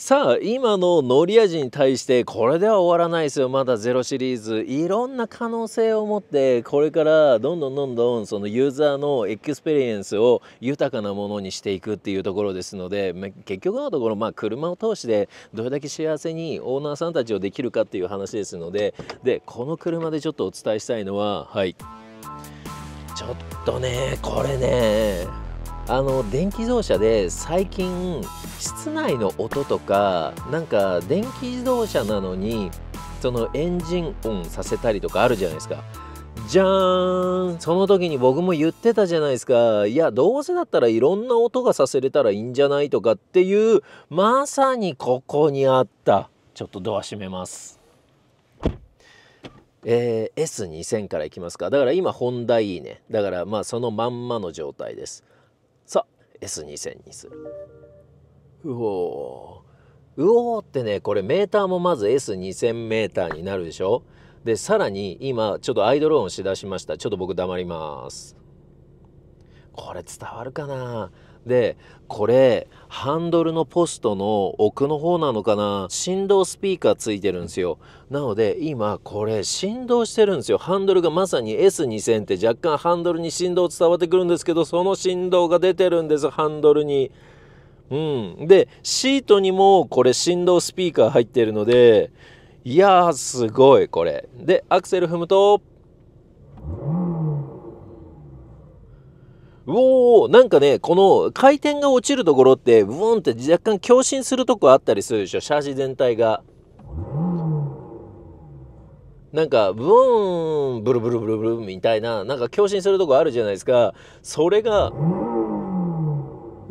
さあ今のノリア人に対してこれでは終わらないですよまだゼロシリーズいろんな可能性を持ってこれからどんどんどんどんそのユーザーのエクスペリエンスを豊かなものにしていくっていうところですので結局のところまあ車を通してどれだけ幸せにオーナーさんたちをできるかっていう話ですのででこの車でちょっとお伝えしたいのははいちょっとねこれねあの電気自動車で最近室内の音とかなんか電気自動車なのにそのエンジン音させたりとかあるじゃないですか。じゃーんその時に僕も言ってたじゃないですかいやどうせだったらいろんな音がさせれたらいいんじゃないとかっていうまさにここにあったちょっとドア閉めます。えー、S2000 からいきますかだから今本題いいねだからまあそのまんまの状態です S2000 にするうおーうおーってねこれメーターもまず S2000 メーターになるでしょでさらに今ちょっとアイドル音しだしましたちょっと僕黙りますこれ伝わるかなでこれハンドルのポストの奥の方なのかな振動スピーカーついてるんですよなので今これ振動してるんですよハンドルがまさに S2000 って若干ハンドルに振動伝わってくるんですけどその振動が出てるんですハンドルにうんでシートにもこれ振動スピーカー入ってるのでいやーすごいこれでアクセル踏むとうおーなんかね、この回転が落ちるところって、ブーンって若干共振するとこあったりするでしょ、シャーシ全体が。なんか、ブーン、ブルブルブルブルみたいな、なんか共振するとこあるじゃないですか。それが、う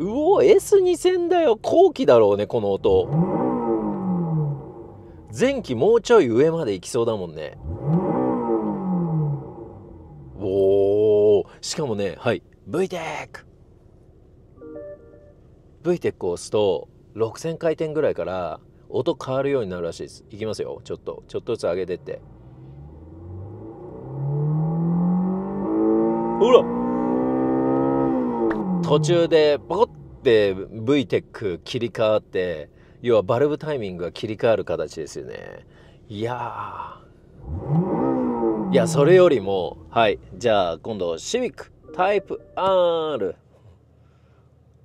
おー、S2000 だよ、後期だろうね、この音。前期もうちょい上まで行きそうだもんね。しかもね、はい、VTEC! VTEC を押すと、6000回転ぐらいから音変わるようになるらしいです。いきますよ、ちょっと、ちょっとずつ上げてって。ほら途中でポコって VTEC 切り替わって、要はバルブタイミングが切り替わる形ですよね。いやー。いやそれよりもはいじゃあ今度シビックタイプ R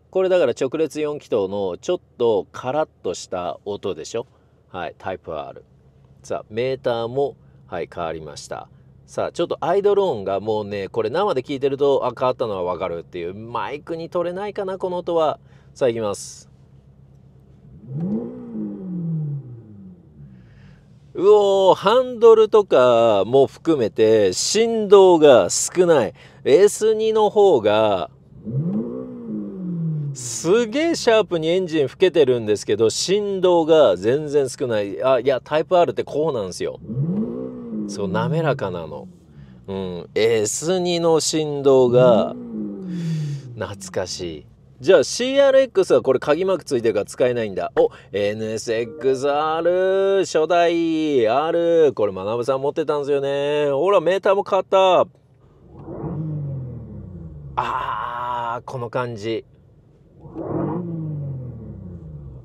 これだから直列4気筒のちょっとカラッとした音でしょはいタイプ R さあメーターもはい変わりましたさあちょっとアイドル音がもうねこれ生で聞いてるとあ変わったのはわかるっていうマイクに取れないかなこの音はさあいきます。うおハンドルとかも含めて振動が少ない S2 の方がすげえシャープにエンジン吹けてるんですけど振動が全然少ないあいやタイプ R ってこうなんですよそう滑らかなのうん S2 の振動が懐かしいじゃあ CRX はこれ鍵マークついてるから使えないんだ。お、NSXR、初代 R。これ、まなぶさん持ってたんですよね。ほら、メーターも変わった。あー、この感じ。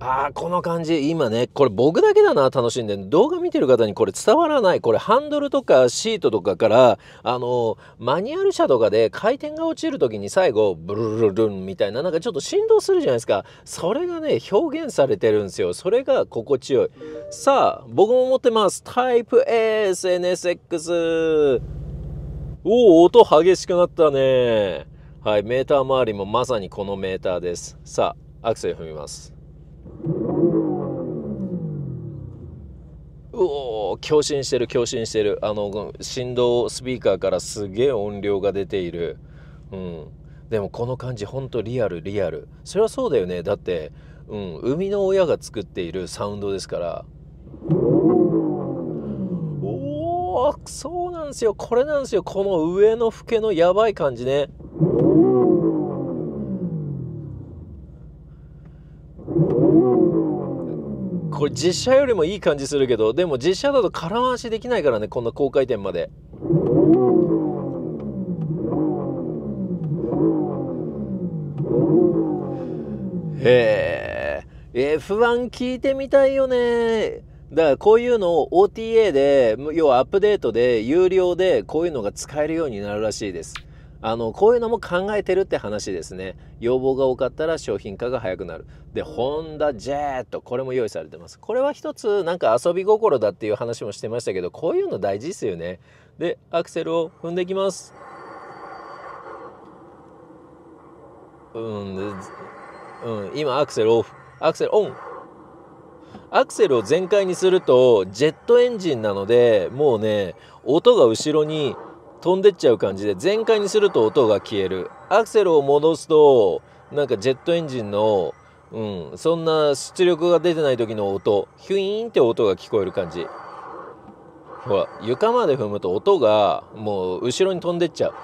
ああ、この感じ、今ね、これ僕だけだな、楽しんで動画見てる方にこれ伝わらない。これハンドルとかシートとかから、あの、マニュアル車とかで回転が落ちる時に最後、ブルルルンみたいな、なんかちょっと振動するじゃないですか。それがね、表現されてるんですよ。それが心地よい。さあ、僕も持ってます。タイプ S NSX。おお、音激しくなったね。はい、メーター周りもまさにこのメーターです。さあ、アクセル踏みます。うお共振してる共振してるあの振動スピーカーからすげえ音量が出ている、うん、でもこの感じほんとリアルリアルそれはそうだよねだって、うん、生みの親が作っているサウンドですからおおそうなんですよこれなんですよこの上の老けのやばい感じね。これ実写よりもいい感じするけどでも実写だと空回しできないからねこんな高回転まで。へえ F1 聞いてみたいよねだからこういうのを OTA で要はアップデートで有料でこういうのが使えるようになるらしいです。あのこういうのも考えてるって話ですね要望が多かったら商品化が早くなるでホンダジェットこれも用意されてますこれは一つなんか遊び心だっていう話もしてましたけどこういうの大事ですよねでアクセルを踏んでいきますうん、うん、今アクセルオフアクセルオンアクセルを全開にするとジェットエンジンなのでもうね音が後ろに飛んでっちゃう感じで全開にすると音が消えるアクセルを戻すとなんかジェットエンジンの、うん、そんな出力が出てない時の音ヒュイーンって音が聞こえる感じほら床まで踏むと音がもう後ろに飛んでっちゃう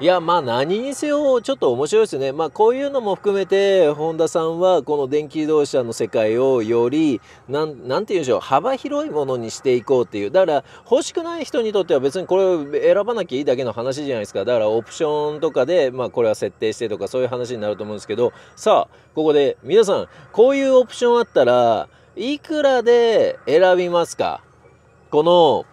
いや、まあ何にせよ、ちょっと面白いですね。まあこういうのも含めて、本田さんはこの電気自動車の世界をより、なん、なんて言うんでしょう、幅広いものにしていこうっていう。だから、欲しくない人にとっては別にこれを選ばなきゃいいだけの話じゃないですか。だからオプションとかで、まあこれは設定してとかそういう話になると思うんですけど、さあ、ここで皆さん、こういうオプションあったら、いくらで選びますかこの、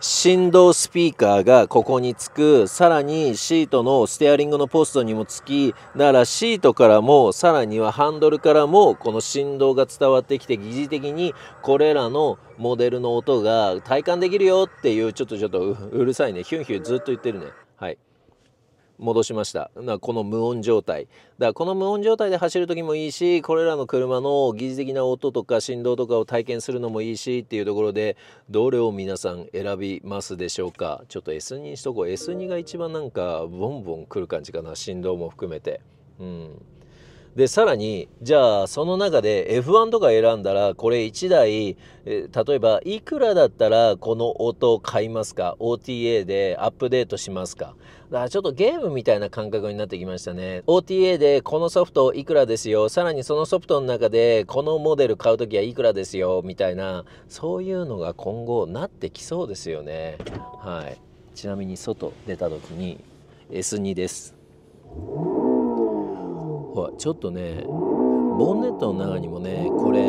振動スピーカーがここにつくさらにシートのステアリングのポストにもつきならシートからもさらにはハンドルからもこの振動が伝わってきて疑似的にこれらのモデルの音が体感できるよっていうちょっとちょっとうるさいねヒュンヒュンずっと言ってるねはい戻しましただこの無音状態だからこの無音状態で走る時もいいしこれらの車の技術的な音とか振動とかを体験するのもいいしっていうところでどれを皆さん選びますでしょうかちょっと S2 にしとこう S2 が一番なんかボンボン来る感じかな振動も含めてうんでさらにじゃあその中で F1 とか選んだらこれ1台、え例えばいくらだったらこの音を買いますか OTA でアップデートしますかだからちょっとゲームみたいな感覚になってきましたね OTA でこのソフトいくらですよさらにそのソフトの中でこのモデル買う時はいくらですよみたいなそういうのが今後なってきそうですよねはいちなみに外出た時に S2 です。ほらちょっとねボンネットの中にもねこれ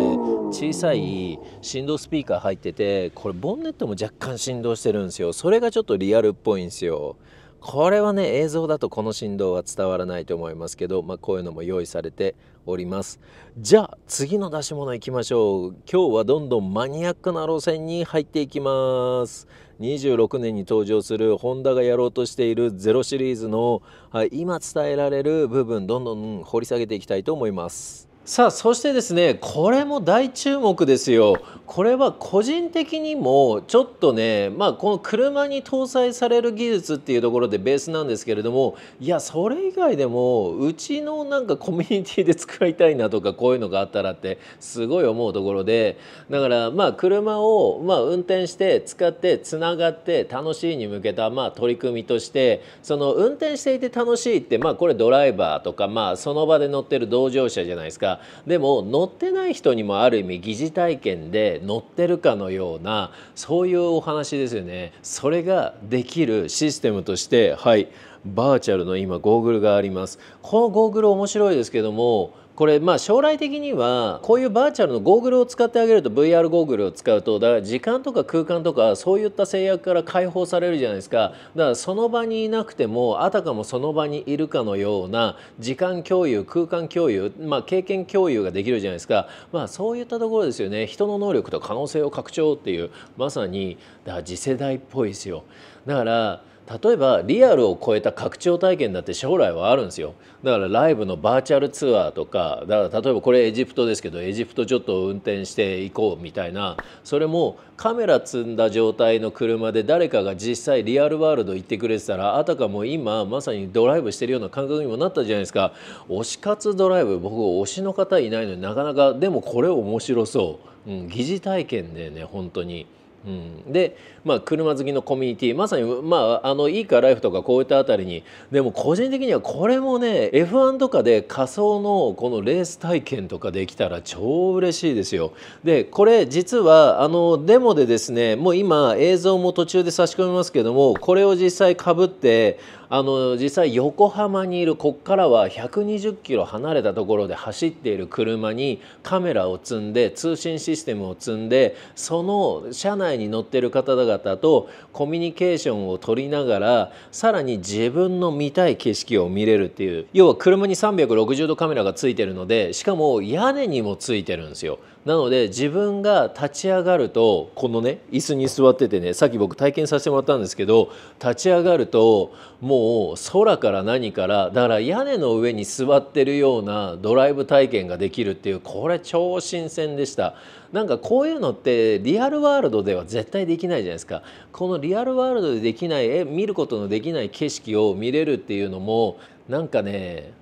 小さい振動スピーカー入っててこれボンネットも若干振動してるんですよそれがちょっとリアルっぽいんですよこれはね映像だとこの振動は伝わらないと思いますけど、まあ、こういうのも用意されておりますじゃあ次の出し物いきましょう今日はどんどんマニアックな路線に入っていきます26年に登場するホンダがやろうとしているゼロシリーズの、はい、今伝えられる部分どんどん掘り下げていきたいと思います。さあそしてですねこれも大注目ですよこれは個人的にもちょっとねまあこの車に搭載される技術っていうところでベースなんですけれどもいやそれ以外でもうちのなんかコミュニティで作りたいなとかこういうのがあったらってすごい思うところでだからまあ車をまあ運転して使ってつながって楽しいに向けたまあ取り組みとしてその運転していて楽しいってまあこれドライバーとかまあその場で乗ってる同乗者じゃないですか。でも乗ってない人にもある意味疑似体験で乗ってるかのようなそういうお話ですよね。それができるシステムとしてはいバーチャルの今ゴーグルがあります。このゴーグル面白いですけどもこれまあ将来的にはこういうバーチャルのゴーグルを使ってあげると VR ゴーグルを使うとだから時間とか空間とかそういった制約から解放されるじゃないですかだからその場にいなくてもあたかもその場にいるかのような時間共有空間共有、まあ、経験共有ができるじゃないですか、まあ、そういったところですよね人の能力と可能性を拡張っていうまさにだ次世代っぽいですよ。だから例えばリアルを超えた拡張体験だって将来はあるんですよだからライブのバーチャルツアーとかだから例えばこれエジプトですけどエジプトちょっと運転していこうみたいなそれもカメラ積んだ状態の車で誰かが実際リアルワールド行ってくれてたらあたかも今まさにドライブしてるような感覚にもなったじゃないですか推し活ドライブ僕推しの方いないのになかなかでもこれ面白そう、うん、疑似体験でね本当に。うん、でまあ、車好きのコミュニティまさに、まあ、あのいいかライフとかこういったあたりにでも個人的にはこれもね F1 とかで仮想のこのレース体験とかできたら超嬉しいですよ。でこれ実はあのデモでですねもう今映像も途中で差し込みますけどもこれを実際かぶってあの実際横浜にいるこっからは120キロ離れたところで走っている車にカメラを積んで通信システムを積んでその車内に乗ってる方々方とコミュニケーションを取りながらさらに自分の見たい景色を見れるっていう要は車に360度カメラがついてるのでしかも屋根にもついてるんですよなので自分が立ち上がるとこのね椅子に座っててねさっき僕体験させてもらったんですけど立ち上がるともう空から何からだから屋根の上に座ってるようなドライブ体験ができるっていうこれ超新鮮でした。なんかこういうのってリアルワールドでは絶対できないじゃないですかこのリアルワールドでできない絵見ることのできない景色を見れるっていうのもなんかね、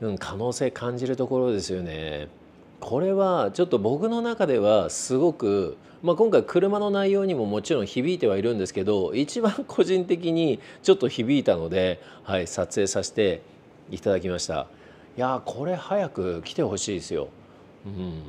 うん、可能性感じるところですよね。これはちょっと僕の中ではすごく、まあ、今回車の内容にももちろん響いてはいるんですけど一番個人的にちょっと響いたので、はい、撮影させていただきましたいやこれ早く来てほしいですよ、うん、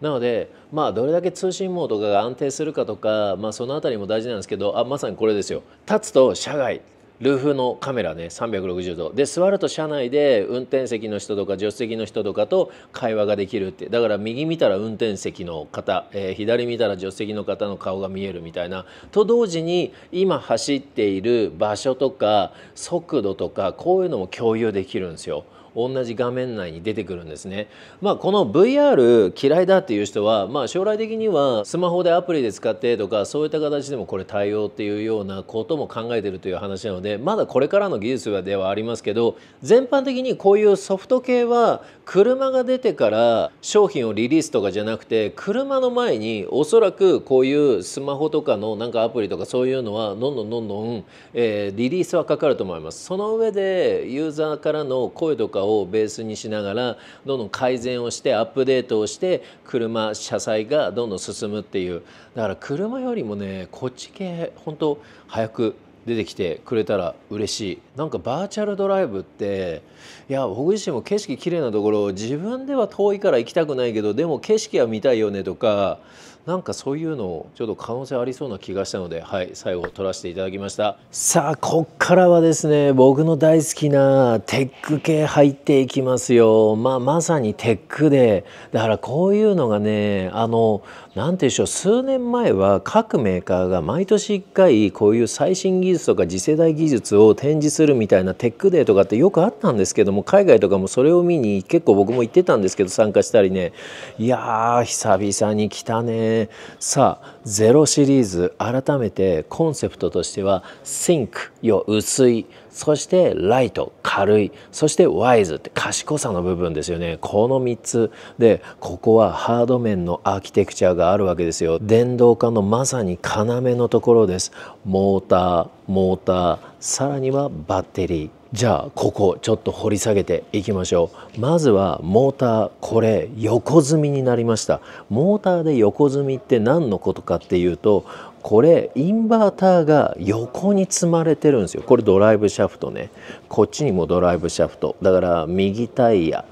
なのでまあどれだけ通信網とかが安定するかとか、まあ、その辺りも大事なんですけどあまさにこれですよ立つと車外ルーフのカメラね360度で座ると車内で運転席の人とか助手席の人とかと会話ができるってだから右見たら運転席の方、えー、左見たら助手席の方の顔が見えるみたいなと同時に今走っている場所とか速度とかこういうのも共有できるんですよ。同じ画面内に出てくるんですね。まあ、この VR 嫌いだっていう人は、まあ、将来的にはスマホでアプリで使ってとかそういった形でもこれ対応っていうようなことも考えてるという話なのでまだこれからの技術ではありますけど全般的にこういうソフト系は車が出てから商品をリリースとかじゃなくて車の前におそらくこういうスマホとかのなんかアプリとかそういうのはどんどんどんどん、えー、リリースはかかると思います。その上でユーザーからの声とかをベースにしながらどんどん改善をしてアップデートをして車車載がどんどん進むっていうだから車よりもねこっち系本当早く出てきてくれたら嬉しいなんかバーチャルドライブっていや僕自身も景色綺麗なところ自分では遠いから行きたくないけどでも景色は見たいよねとかなんかそういうのちょっと可能性ありそうな気がしたので、はい、最後取らせていただきましたさあこっからはですね僕の大好きなテック系入っていきますよ、まあ、まさにテックでだからこういうのがねあの何て言うんでしょう数年前は各メーカーが毎年1回こういう最新技術とか次世代技術を展示するみたいなテックデーとかってよくあったんですけども海外とかもそれを見に結構僕も行ってたんですけど参加したりねいやー久々に来たねねさあ「ゼロシリーズ改めてコンセプトとしては「シンク」n よ薄いそして「ライト」軽いそして「ワイズ」って賢さの部分ですよねこの3つでここはハード面のアーキテクチャがあるわけですよ電動化のまさに要のところですモーターモーターさらにはバッテリーじゃあここちょっと掘り下げていきましょうまずはモーターこれ横積みになりましたモーターで横積みって何のことかっていうとこれインバーターが横に積まれてるんですよこれドライブシャフトねこっちにもドライブシャフトだから右タイヤ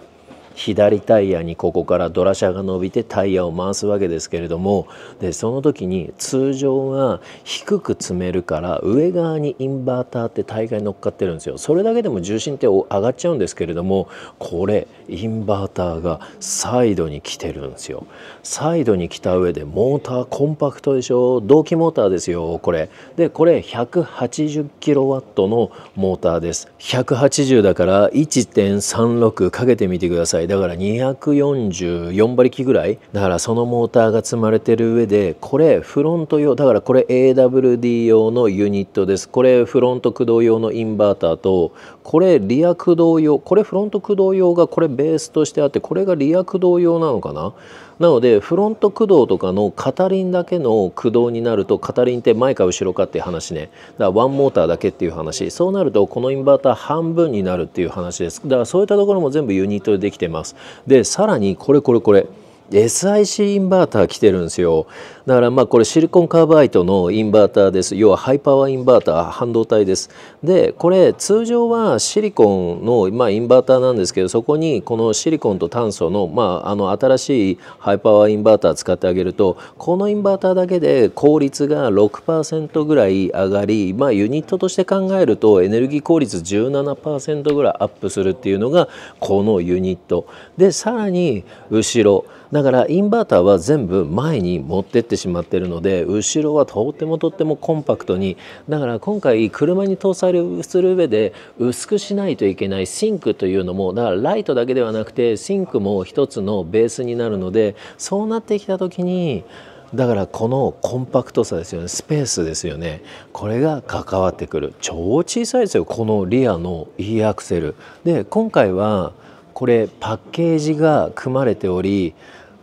左タイヤにここからドラシャが伸びてタイヤを回すわけですけれどもでその時に通常は低く積めるから上側にインバーターって大概乗っかってるんですよそれだけでも重心って上がっちゃうんですけれどもこれインバーターがサイドに来てるんですよサイドに来た上でモーターコンパクトでしょ同期モーターですよこれでこれ 180kW のモーターです180だから1.36かけてみてください回だから244馬力ぐらいだからそのモーターが積まれてる上でこれフロント用だからこれ AWD 用のユニットですこれフロント駆動用のインバーターとこれリア駆動用これフロント駆動用がこれベースとしてあってこれがリア駆動用なのかななのでフロント駆動とかの片輪だけの駆動になると片輪って前か後ろかっていう話ねだからワンモーターだけっていう話そうなるとこのインバーター半分になるっていう話ですだからそういったところも全部ユニットでできてますでさらにこれこれこれ SIC インバーター来てるんですよだからまあこれシリコンカーバイトのインバーターです要はハイパワーインバーター半導体ですでこれ通常はシリコンの、まあ、インバーターなんですけどそこにこのシリコンと炭素の,、まあ、あの新しいハイパワーインバーター使ってあげるとこのインバーターだけで効率が6%ぐらい上がり、まあ、ユニットとして考えるとエネルギー効率17%ぐらいアップするっていうのがこのユニットでさらに後ろだからインバーターは全部前に持ってってしまってるので後ろはとてもとってもコンパクトにだから今回車に搭載する上で薄くしないといけないシンクというのもだからライトだけではなくてシンクも一つのベースになるのでそうなってきた時にだからこのコンパクトさですよねスペースですよねこれが関わってくる超小さいですよこのリアの E アクセルで今回はこれパッケージが組まれており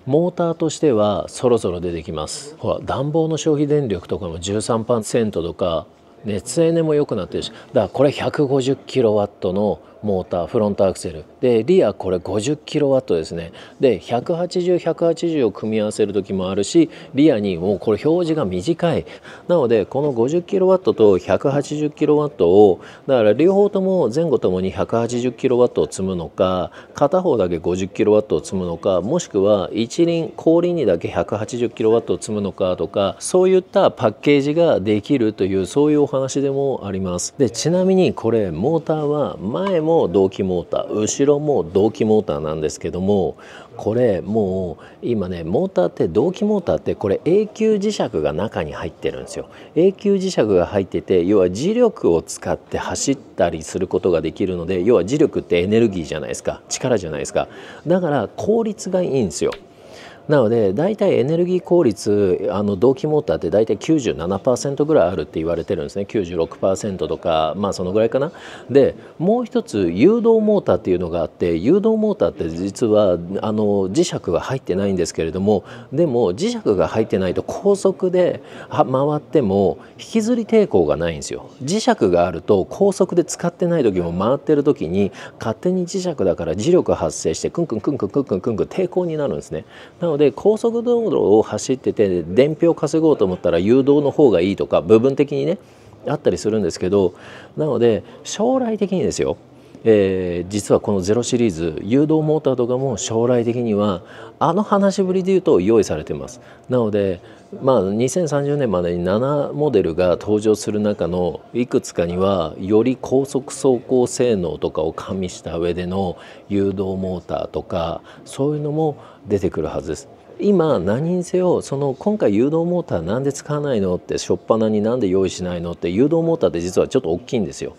モーターとしてはそろそろ出てきますほら暖房の消費電力とかも13%とか熱エネも良くなってるしだからこれ150キロワットのモーターフロントアクセルでリアこれ 50kW ですねで180180を組み合わせる時もあるしリアにもうこれ表示が短いなのでこの 50kW と 180kW をだから両方とも前後ともに 180kW を積むのか片方だけ 50kW を積むのかもしくは一輪後輪にだけ 180kW を積むのかとかそういったパッケージができるというそういうお話でもあります。でちなみにこれモーターは前もも同期モーター後ろも同期モーターなんですけどもこれもう今ねモーターって同期モーターってこれ永久磁石が中に入ってるんですよ永久磁石が入ってて要は磁力を使って走ったりすることができるので要は磁力ってエネルギーじゃないですか力じゃないですかだから効率がいいんですよなので大体エネルギー効率あの同期モーターって大体97%ぐらいあるって言われてるんですね96%とかまあそのぐらいかな。でもう一つ誘導モーターっていうのがあって誘導モーターって実はあの磁石が入ってないんですけれどもでも磁石が入ってないと高速で回っても引きずり抵抗がないんですよ。磁石があると高速で使ってない時も回ってる時に勝手に磁石だから磁力発生してクンクンクンクンクンクンクン抵抗になるんですね。なので高速道路を走ってて伝票を稼ごうと思ったら誘導の方がいいとか部分的にねあったりするんですけどなので将来的にですよえー、実はこの0シリーズ誘導モーターとかも将来的にはあの話ぶりでいうと用意されてますなので、まあ、2030年までに7モデルが登場する中のいくつかにはより高速走行性能とかを加味した上での誘導モーターとかそういうのも出てくるはずです。今何にせよその今回誘導モーターなんで使わないのって初っ端になんで用意しないのって誘導モーターって実はちょっと大きいんですよ。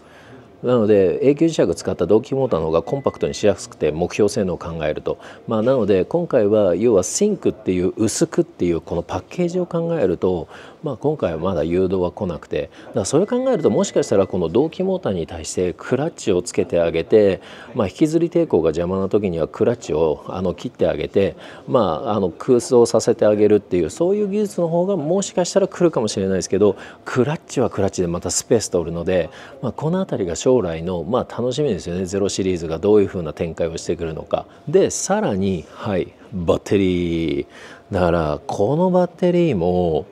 なので永久磁石使った同期モーターの方がコンパクトにしやすくて目標性能を考えると、まあ、なので今回は要はシンクっていう薄くっていうこのパッケージを考えるとまあ、今回はまだ誘導は来なくてだそれ考えるともしかしたらこの同期モーターに対してクラッチをつけてあげて、まあ、引きずり抵抗が邪魔な時にはクラッチをあの切ってあげて、まあ、あの空想させてあげるっていうそういう技術の方がもしかしたら来るかもしれないですけどクラッチはクラッチでまたスペース取るので、まあ、この辺りが将来の、まあ、楽しみですよねゼロシリーズがどういうふうな展開をしてくるのか。でさらに、はい、バッテリーだからこのバッテリーも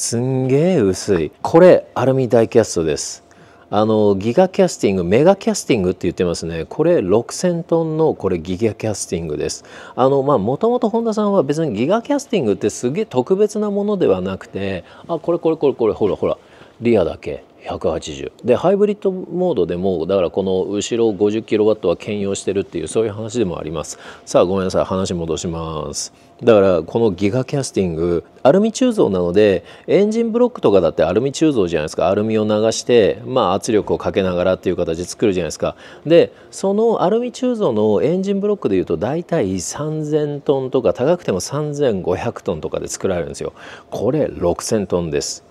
すんげえ薄いこれアルミダイキャストですあのギガキャスティングメガキャスティングって言ってますねこれ6000トンのこれギガキャスティングですあのまあもともと本田さんは別にギガキャスティングってすげえ特別なものではなくてあこれこれこれこれほらほらリアだけ180でハイブリッドモードでもだからこの後ろ 50kW は兼用してるっていうそういう話でもありますさあごめんなさい話戻しますだからこのギガキャスティングアルミ鋳造なのでエンジンブロックとかだってアルミ鋳造じゃないですかアルミを流してまあ圧力をかけながらっていう形で作るじゃないですかでそのアルミ鋳造のエンジンブロックでいうと大体3000トンとか高くても3500トンとかで作られるんですよこれ6000トンです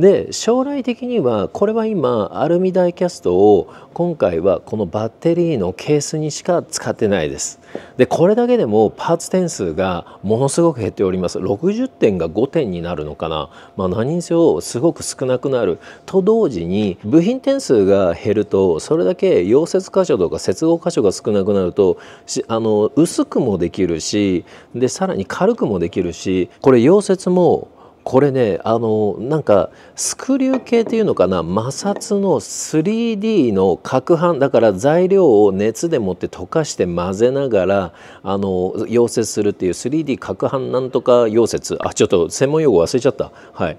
で将来的にはこれは今アルミダイキャストを今回はこのバッテリーのケースにしか使ってないですでこれだけでもパーツ点数がものすごく減っております60点が5点になるのかな、まあ、何にせよすごく少なくなると同時に部品点数が減るとそれだけ溶接箇所とか接合箇所が少なくなるとあの薄くもできるしでさらに軽くもできるしこれ溶接もこれねあのなんかスクリュー系っていうのかな摩擦の 3D の攪拌だから材料を熱でもって溶かして混ぜながらあの溶接するっていう 3D 攪拌なんとか溶接あちょっと専門用語忘れちゃったはい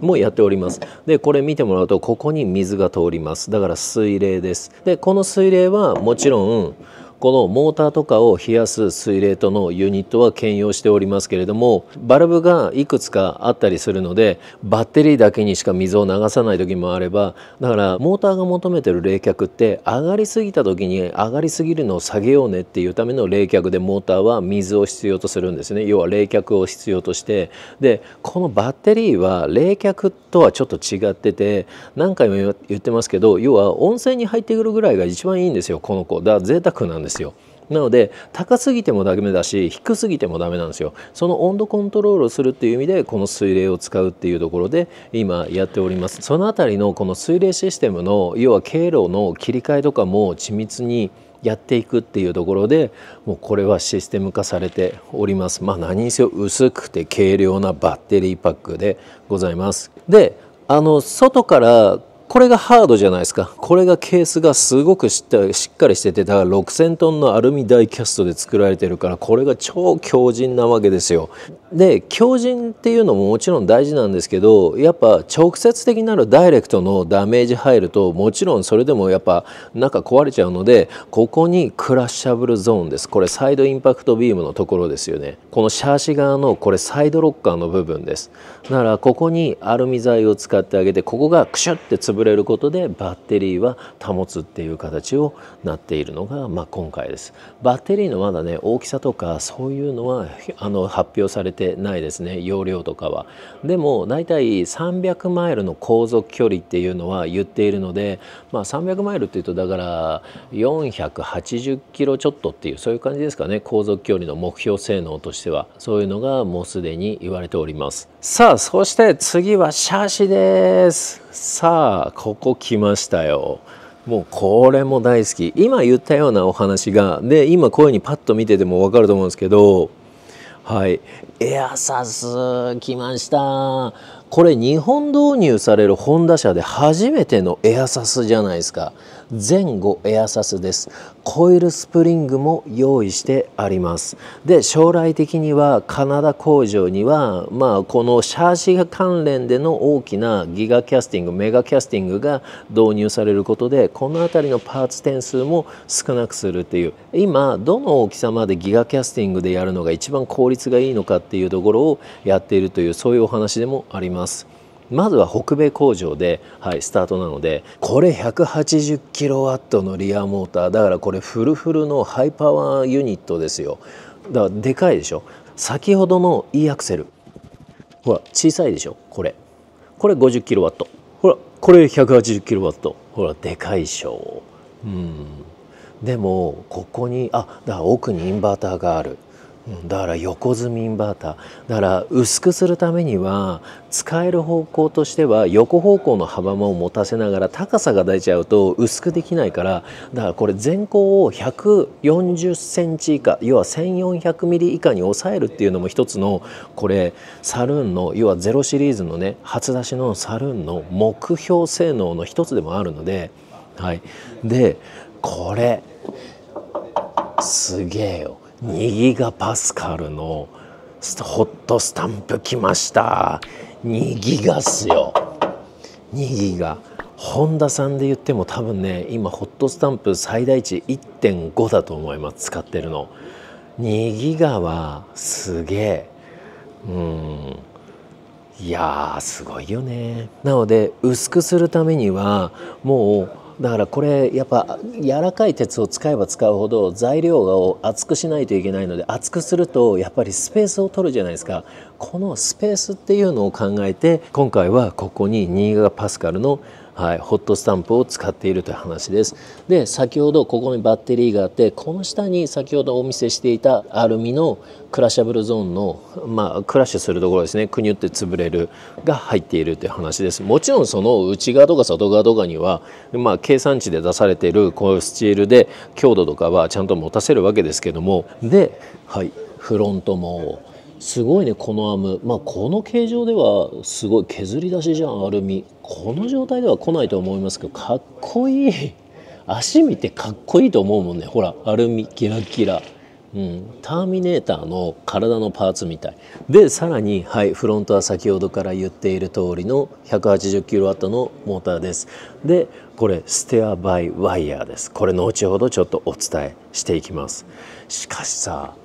もやっておりますでこれ見てもらうとここに水が通りますだから水冷ですでこの水冷はもちろんこのモーターとかを冷やす水冷とのユニットは兼用しておりますけれどもバルブがいくつかあったりするのでバッテリーだけにしか水を流さない時もあればだからモーターが求めてる冷却って上がりすぎた時に上がりすぎるのを下げようねっていうための冷却でモーターは水を必要とするんですね要は冷却を必要としてでこのバッテリーは冷却とはちょっと違ってて何回も言ってますけど要は温泉に入ってくるぐらいが一番いいんですよこの子だから贅沢なんですですよ。なので高すぎてもダメだし低すぎてもダメなんですよ。その温度コントロールをするっていう意味でこの水冷を使うっていうところで今やっております。そのあたりのこの水冷システムの要は経路の切り替えとかも緻密にやっていくっていうところでもうこれはシステム化されております。まあ何にせよ薄くて軽量なバッテリーパックでございます。であの外からこれがハードじゃないですかこれがケースがすごくしっかりしててだから6,000トンのアルミダイキャストで作られてるからこれが超強靭なわけですよ。で強靭っていうのももちろん大事なんですけどやっぱ直接的なるダイレクトのダメージ入るともちろんそれでもやっぱ中壊れちゃうのでここにクラッシャブルゾーンですこれサイドインパクトビームのところですよねこのシャーシ側のこれサイドロッカーの部分ですだからここにアルミ材を使ってあげてここがクシュッて潰触れることでバッテリーは保つっていう形をなっているのが、まあ、今回です。バッテリーのまだね大きさとかそういうのはあの発表されてないですね容量とかは。でも大体300マイルの航続距離っていうのは言っているので、まあ、300マイルっていうとだから480キロちょっとっていうそういう感じですかね航続距離の目標性能としてはそういうのがもうすでに言われております。さあそして次はシャーシですさあここ来ましたよもうこれも大好き今言ったようなお話がで今こういうにパッと見てても分かると思うんですけどはいエアサス来ましたこれ日本導入されるホンダ車で初めてのエアサスじゃないですか前後エアサスですコイルスプリングも用意してありますで将来的にはカナダ工場には、まあ、このシャーシが関連での大きなギガキャスティングメガキャスティングが導入されることでこの辺りのパーツ点数も少なくするっていう今どの大きさまでギガキャスティングでやるのが一番効率がいいのかっていうところをやっているというそういうお話でもあります。まずは北米工場で、はい、スタートなのでこれ 180kW のリアモーターだからこれフルフルのハイパワーユニットですよだからでかいでしょ先ほどの E アクセルほら小さいでしょこれこれ 50kW ほらこれ 180kW ほらでかいでしょうんでもここにあだから奥にインバーターがあるだから横積みインバーターだから薄くするためには使える方向としては横方向の幅も持たせながら高さが出ちゃうと薄くできないからだからこれ全高を140センチ以下要は1400ミリ以下に抑えるっていうのも一つのこれサルーンの要はゼロシリーズのね初出しのサルーンの目標性能の一つでもあるのではいでこれすげえよ右がパスカルのホットスタンプ来ました2ギガっすよ2ギガ本田さんで言っても多分ね今ホットスタンプ最大値1.5だと思います使ってるの2ギガはすげえうんいやすごいよねなので薄くするためにはもうだからこれやっぱ柔らかい鉄を使えば使うほど材料を厚くしないといけないので厚くするとやっぱりスペースを取るじゃないですかこのスペースっていうのを考えて今回はここに新潟パスカルのはい、ホットスタンプを使っているという話です。で先ほどここにバッテリーがあってこの下に先ほどお見せしていたアルミのクラッシャブルゾーンの、まあ、クラッシュするところですねくにゅって潰れるが入っているという話です。もちろんその内側とか外側とかには、まあ、計算値で出されているこういうスチールで強度とかはちゃんと持たせるわけですけどもで、はい、フロントもすごいねこのアームまあこの形状ではすごい削り出しじゃんアルミこの状態では来ないと思いますけどかっこいい足見てかっこいいと思うもんねほらアルミキラキラうん、ターミネーターの体のパーツみたいでさらに、はい、フロントは先ほどから言っている通りの 180kW のモーターですでこれステアバイワイヤーですこれ後ほどちょっとお伝えしていきますしかしさ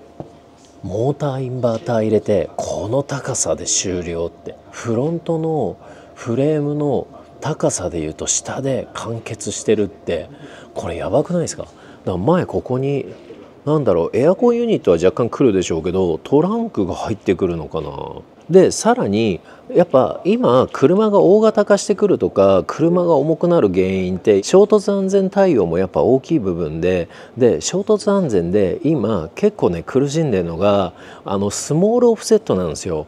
モーターインバーター入れてこの高さで終了ってフロントのフレームの高さでいうと下で完結してるってこれやばくないですかだから前ここに何だろうエアコンユニットは若干来るでしょうけどトランクが入ってくるのかなでさらにやっぱ今車が大型化してくるとか車が重くなる原因って衝突安全対応もやっぱ大きい部分でで衝突安全で今結構ね苦しんでるのがあのスモールオフセットなんですよ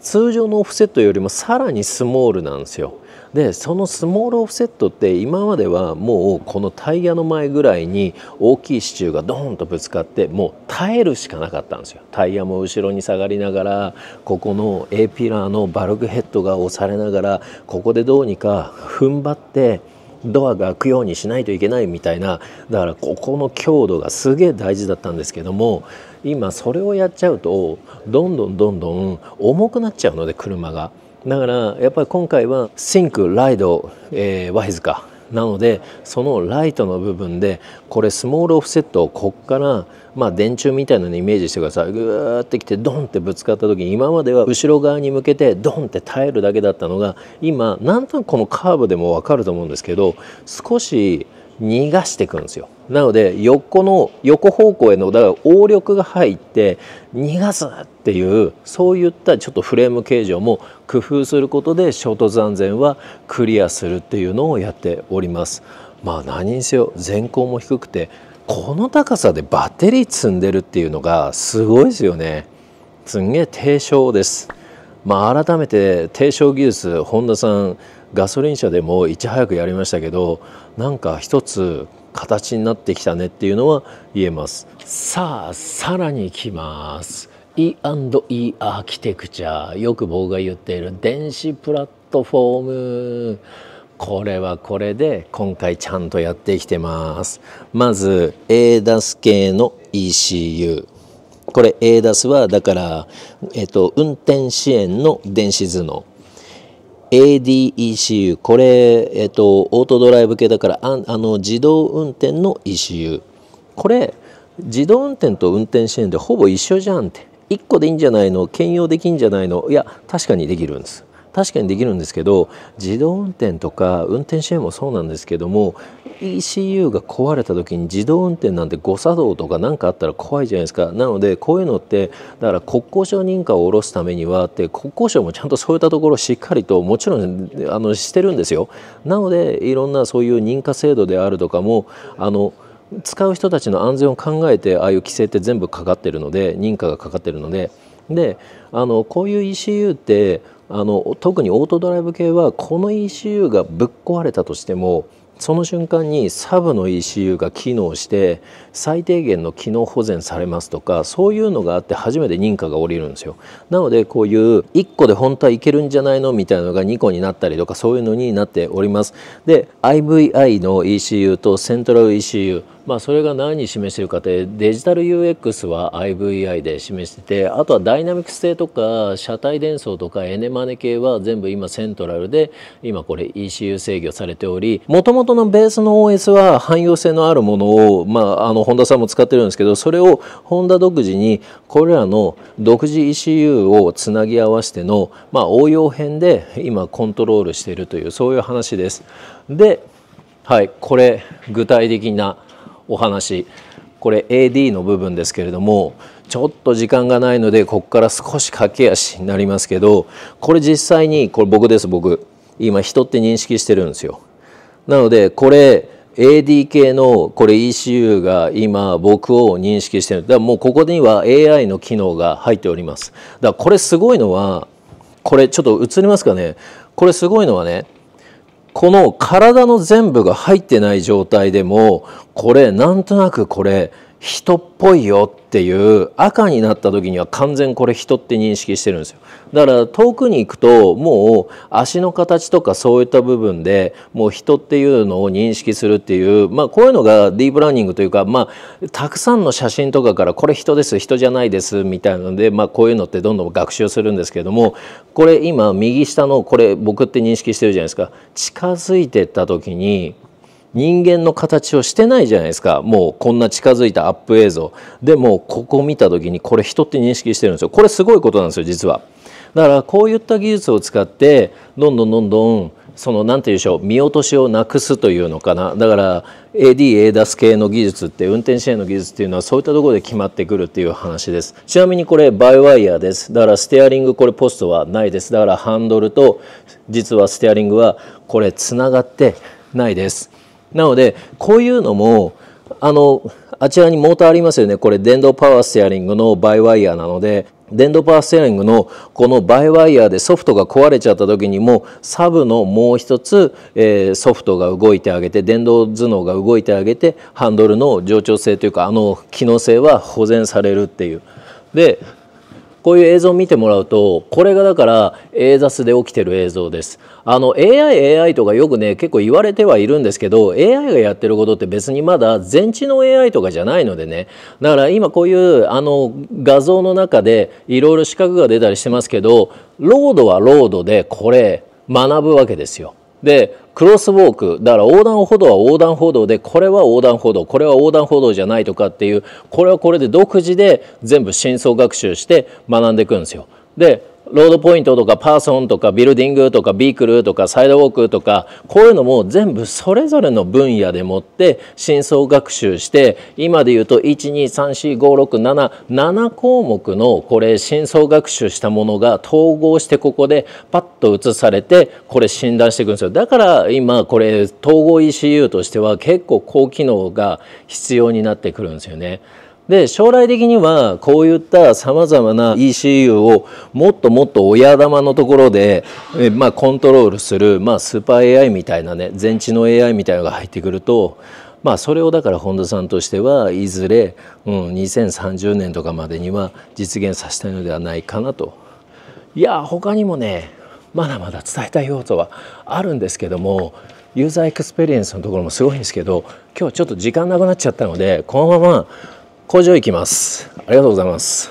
通常のオフセットよりもさらにスモールなんですよでそのスモールオフセットって今まではもうこのタイヤの前ぐらいに大きい支柱がドーンとぶつかってもう耐えるしかなかったんですよタイヤも後ろに下がりながらここの A ピラーのバルグヘッドが押されながらここでどうにか踏ん張ってドアが開くようにしないといけないみたいなだからここの強度がすげえ大事だったんですけども今それをやっちゃうとどんどんどんどん重くなっちゃうので車が。だからやっぱり今回はシンクライド、えー、ワイズかなのでそのライトの部分でこれスモールオフセットをこっからまあ電柱みたいなのにイメージしてくださいぐーってきてドンってぶつかった時に今までは後ろ側に向けてドンって耐えるだけだったのが今なんとなくこのカーブでも分かると思うんですけど少し逃がしていくんですよなので横の横方向へのだから応力が入って逃がすっていうそういったちょっとフレーム形状も工夫することで衝突安全はクリアするっていうのをやっております。まあ何にせよ前行も低くてこの高さでバッテリー積んでるっていうのがすごいですよね。すんげえ低床です。まあ改めて低床技術本田さんガソリン車でもいち早くやりましたけどなんか一つ形になってきたねっていうのは言えますさあさらに来ます E&E アーキテクチャよく僕が言っている電子プラットフォームこれはこれで今回ちゃんとやってきてますまず ADAS 系の ECU これ ADAS はだから、えっと、運転支援の電子頭脳 ADECU これ、えっと、オートドライブ系だからああの自動運転の ECU これ自動運転と運転支援でほぼ一緒じゃんって1個でいいんじゃないの兼用できんじゃないのいや確かにできるんです確かにできるんですけど自動運転とか運転支援もそうなんですけども ECU が壊れた時に自動運転なんて誤作動とか何かあったら怖いじゃないですかなのでこういうのってだから国交省認可を下ろすためにはって国交省もちゃんとそういったところをしっかりともちろんあのしてるんですよなのでいろんなそういう認可制度であるとかもあの使う人たちの安全を考えてああいう規制って全部かかってるので認可がかかってるのでであのこういう ECU ってあの特にオートドライブ系はこの ECU がぶっ壊れたとしてもその瞬間にサブの ECU が機能して最低限の機能保全されますとかそういうのがあって初めて認可が下りるんですよなのでこういう1個で本当はいけるんじゃないのみたいなのが2個になったりとかそういうのになっておりますで IVI の ECU とセントラル ECU まあ、それが何に示してるかってデジタル UX は IVI で示しててあとはダイナミクス性とか車体伝送とかエネマネ系は全部今セントラルで今これ ECU 制御されておりもともとのベースの OS は汎用性のあるものを、まあ、あののホさんも使ってるんですけどそれをホンダ独自にこれらの独自 ECU をつなぎ合わせての、まあ、応用編で今コントロールしているというそういう話です。で、はい、これ具体的なお話これ AD の部分ですけれどもちょっと時間がないのでここから少し駆け足になりますけどこれ実際にこれ僕です僕今人って認識してるんですよ。なのでこれ AD k のこれ ECU が今僕を認識してるだからもうここには AI の機能が入っておりますだからこれすごいのはこれちょっと映りますかねこれすごいのはねこの体の全部が入ってない状態でもこれなんとなくこれ人っぽいよっていう赤になった時には完全これ人って認識してるんですよだから遠くに行くともう足の形とかそういった部分でもう人っていうのを認識するっていうまあこういうのがディープラーニングというかまあたくさんの写真とかからこれ人です人じゃないですみたいなのでまあこういうのってどんどん学習するんですけどもこれ今右下のこれ僕って認識してるじゃないですか近づいてった時に人間の形をしてないじゃないですかもうこんな近づいたアップ映像でもここ見た時にこれ人って認識してるんですよこれすごいことなんですよ実は。だからこういった技術を使ってどんどんどんどんその何て言うでしょう見落としをなくすというのかなだから AD、ADAS 系の技術って運転支援の技術っていうのはそういったところで決まってくるっていう話ですちなみにこれバイワイヤーですだからステアリングこれポストはないですだからハンドルと実はステアリングはこれつながってないですなのでこういうのもあのあちらにモーターありますよねこれ電動パワーステアリングのバイワイヤーなので電動パワーステアリングのこのバイワイヤーでソフトが壊れちゃった時にもサブのもう一つ、えー、ソフトが動いてあげて電動頭脳が動いてあげてハンドルの冗長性というかあの機能性は保全されるっていう。でこういう映像を見てもらうとこれがだから A ザスで起きてる映像です。あの AI, AI とかよくね結構言われてはいるんですけど AI がやってることって別にまだ全知能 AI とかじゃないのでねだから今こういうあの画像の中でいろいろ資格が出たりしてますけどロードはロードでこれ学ぶわけですよ。でクロスウォークだから横断歩道は横断歩道でこれは横断歩道これは横断歩道じゃないとかっていうこれはこれで独自で全部深層学習して学んでいくんですよ。でロードポイントとかパーソンとかビルディングとかビークルとかサイドウォークとかこういうのも全部それぞれの分野でもって深層学習して今で言うと1234567項目のこれ深層学習したものが統合してここでパッと移されてこれ診断していくんですよだから今これ統合 ECU としては結構高機能が必要になってくるんですよね。で将来的にはこういったさまざまな ECU をもっともっと親玉のところで、えまあ、コントロールする、まあ、スーパー AI みたいなね全知の AI みたいなのが入ってくるとまあ、それをだから本田さんとしてはいずれ、うん、2030年とかまでには実現させたいのではないかなと。いや他にもねまだまだ伝えたい要素はあるんですけどもユーザーエクスペリエンスのところもすごいんですけど今日ちょっと時間なくなっちゃったのでこのまま工場行きます。ありがとうございます。